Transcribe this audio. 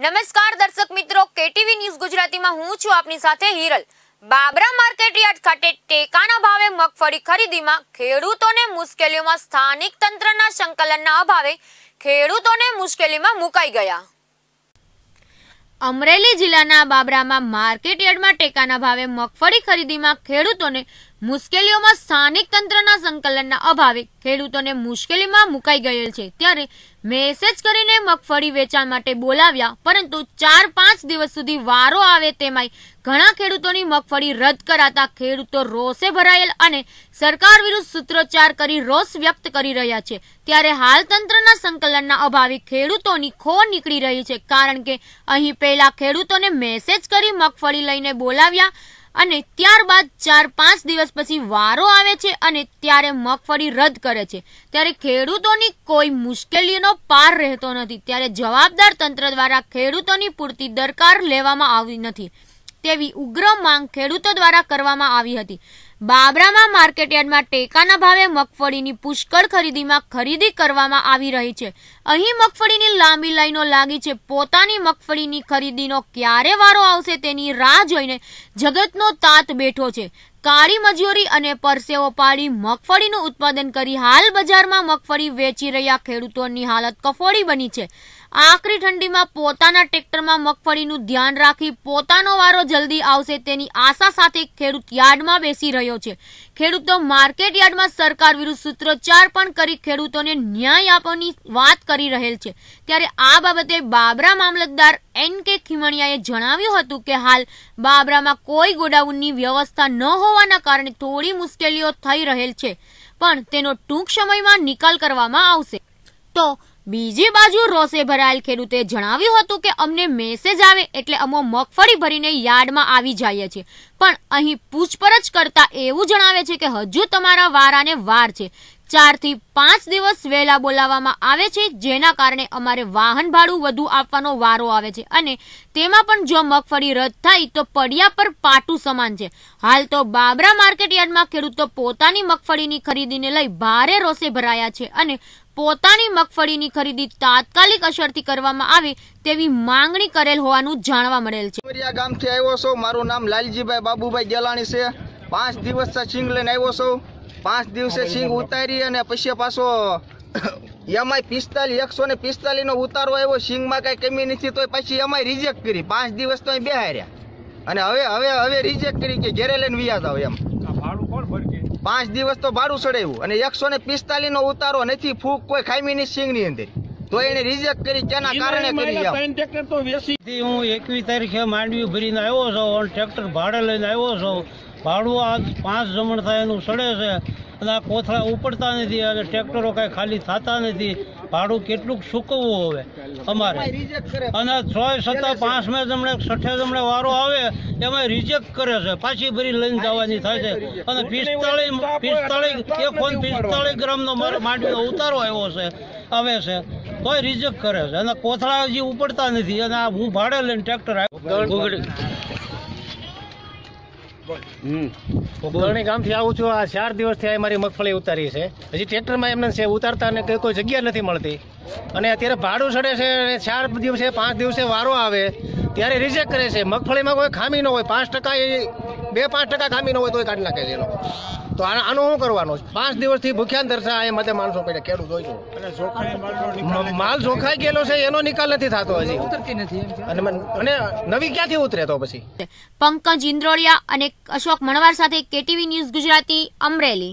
નમસ્કાર દર્શક મિત્રો કેટીવી ન્યૂઝ ગુજરાતીમાં હું છું આપની સાથે હિરલ બાબરા માર્કેટ ખાતે ટેકાના ભાવે મગફળી ખરીદીમાં ખેડૂતોને મુશ્કેલીઓમાં સ્થાનિક તંત્રના સંકલનના અભાવે ખેડૂતોને મુશ્કેલીમાં મુકાઈ ગયા અમરેલી જિલ્લાના બાબરામાં માર્કેટ યાર્ડમાં ટેકાના ભાવે મગફળી ખરીદીમાં ખેડૂતોને મુશ્કેલીઓમાં સ્થાનિક તંત્રના સંકલનના અભાવે ખેડૂતોને મુશ્કેલીમાં મુકાઈ ગયેલ છે ત્યારે મેસેજ કરીને મગફળી વેચાણ માટે બોલાવ્યા પરંતુ ચાર પાંચ દિવસ સુધી વારો આવે તેમાંય ઘણા ખેડૂતોની મગફળી રદ કરાતા ખેડૂતો રોષે ભરાયેલ અને સરકાર વિરુદ્ધ સૂત્રોચ્ચાર કરી રોષ વ્યક્ત કરી રહ્યા છે ત્યારે હાલ તંત્રના સંકલનના અભાવે ખેડૂતોની ખો નીકળી રહી છે કારણ કે અહીં પહેલા ખેડૂતોને મેસેજ કરી મગફળી લઈને બોલાવ્યા અને ત્યારબાદ ચાર પાંચ દિવસ પછી વારો આવે છે અને ત્યારે મગફળી રદ કરે છે ત્યારે ખેડૂતોની કોઈ મુશ્કેલીનો પાર રહેતો નથી ત્યારે જવાબદાર તંત્ર દ્વારા ખેડૂતોની પૂરતી દરકાર લેવામાં આવી નથી તેવી ઉગ્ર માંગ ખેડૂતો દ્વારા કરવામાં આવી હતી બાબરામાં માર્કેટયાર્ડમાં ટેકાના ભાવે મગફળીની પુષ્કળ ખરીદીમાં ખરીદી કરવામાં આવી રહી છે અહીં મગફળીની લાંબી લાઈનો લાગી છે પોતાની મગફળીની ખરીદીનો ક્યારે વારો આવશે તેની રાહ જોઈને જગતનો તાત બેઠો છે કાળી મજૂરી અને પરસેવો પાડી મગફળીનું ઉત્પાદન કરી હાલ બજારમાં મગફળી વેચી રહ્યા ખેડૂતોની હાલત કફોડી બની છે આખરી ઠંડીમાં પોતાના ટ્રેક્ટરમાં મગફળીનું ધ્યાન રાખી પોતાનો વારો જલ્દી આવશે તેની આશા સાથે ખેડૂત યાર્ડમાં બેસી રહ્યો છે ખેડૂતો માર્કેટ યાર્ડમાં સરકાર વિરુદ્ધ સૂત્રોચ્ચાર પણ કરી ખેડૂતોને ન્યાય આપવાની વાત કરી રહેલ છે ત્યારે આ બાબતે બાબરા મામલતદાર એન કે ખીમણિયાએ જણાવ્યું હતું કે હાલ બાબરામાં કોઈ ગોડાઉનની વ્યવસ્થા ન હોવાના કારણે થોડી મુશ્કેલીઓ થઈ રહેલ છે પણ તેનો ટૂંક સમયમાં નિકાલ કરવામાં આવશે તો બીજી બાજુ રોષે ભરાયેલ ખેડૂતે જણાવ્યું હતું કે અમને મેસેજ આવે એટલે અમો મગફળી ભરીને યાર્ડમાં આવી જઈએ છીએ પણ અહીં પૂછપરછ કરતા એવું જણાવે છે કે હજુ તમારા વારાને વાર છે ચારથી પાંચ દિવસ વહેલા બોલાવવામાં આવે છે જેના કારણે અમારે વાહન ભાડું વધુ આપવાનો વારો આવે છે અને તેમાં પણ જો મગફળી રદ થાય તો પડિયા પર પાટું સમાન છે હાલ તો બાબરા માર્કેટ યાર્ડમાં ખેડૂતો પોતાની મગફળીની ખરીદીને લઈ ભારે રોષે ભરાયા છે અને પોતાની મગફળીની ખરીદી તાત્કાલિક અસરથી કરવામાં આવે તેવી માંગણી કરેલ હોવાનું જાણવા મળેલ છે ગામથી આવ્યો છું મારું નામ લાલજીભાઈ બાબુભાઈ ગેલાણી છે પાંચ દિવસ સિંગ લઈને આવ્યો છું પાંચ દિવસે સિંગ ઉતારી અને પછી પાછો એમાંય પિસ્તાલીસ એકસો ને પિસ્તાલીસ નો ઉતારો આવ્યો સિંગમાં કઈ કમી નથી તો પછી એમાંય રિજેક્ટ કરી પાંચ દિવસ તો બેહાર્યા અને હવે હવે હવે રિજેક્ટ કરી કે ઘેરે લઈને વ્યાજ આવે એમ પાંચ દિવસ તો ભાડું ચડાવ્યું અને એકસો ને પિસ્તાલીસ નો ઉતારો નથી ફૂક કોઈ ખામી ની સિંગ ની અંદર તો એને રિજેક્ટ કરી તેના કારણે કરી હું એકવીસ તારીખે માંડવી ભરીને આવ્યો છું ટ્રેક્ટર ભાડે લઈને આવ્યો છું ભાડું આ પાંચ જમણ થાય એનું સડે છે અને આ કોથળા ઉપડતા નથી અને ટ્રેક્ટરો કાંઈ ખાલી થતા નથી ભાડું કેટલુંક સૂકવવું હવે અમારે અને છ સત્તા પાંચ પાંચમે જમણે છઠ્ઠે જમણે વારો આવે એમાં રિજેક્ટ કરે છે પાછી ભરી લઈને જવાની થાય છે અને પિસ્તાળીસ પિસ્તાળીસ એક ફોન પિસ્તાળીસ ગ્રામનો મારે માંડવીનો ઉતારો આવ્યો છે આવે છે તોય રિજેક્ટ કરે છે અને કોથળા હજી ઉપડતા નથી અને આ હું ભાડે લઈને ટ્રેક્ટર આવ્યો ગોળણી ગામથી આવું છું આ ચાર દિવસથી આ મારી મગફળી ઉતારી છે હજી ટ્રેક્ટરમાં એમને છે ઉતારતા અને કોઈ જગ્યા નથી મળતી અને અત્યારે ભાડું ચડે છે અને ચાર દિવસે પાંચ દિવસે વારો આવે ત્યારે રિજેક્ટ કરે છે મગફળીમાં કોઈ ખામી ન હોય પાંચ ટકા બે પાંચ ટકા ખામી ન હોય તો કાઢી નાખે છે એ લોકો તો આનો શું કરવાનો પાંચ દિવસથી ભૂખ્યા દર્શા એ મતે માણસો પડ્યા ખેડૂત હોય છે માલ જોખાઈ ગયેલો છે એનો નિકાલ નથી થતો હજી ઉતરતી નથી અને નવી ક્યાંથી ઉતરે તો પછી પંકજ ઇન્દ્રોડિયા અને અશોક મણવાર સાથે કેટીવી ન્યૂઝ ગુજરાતી અમરેલી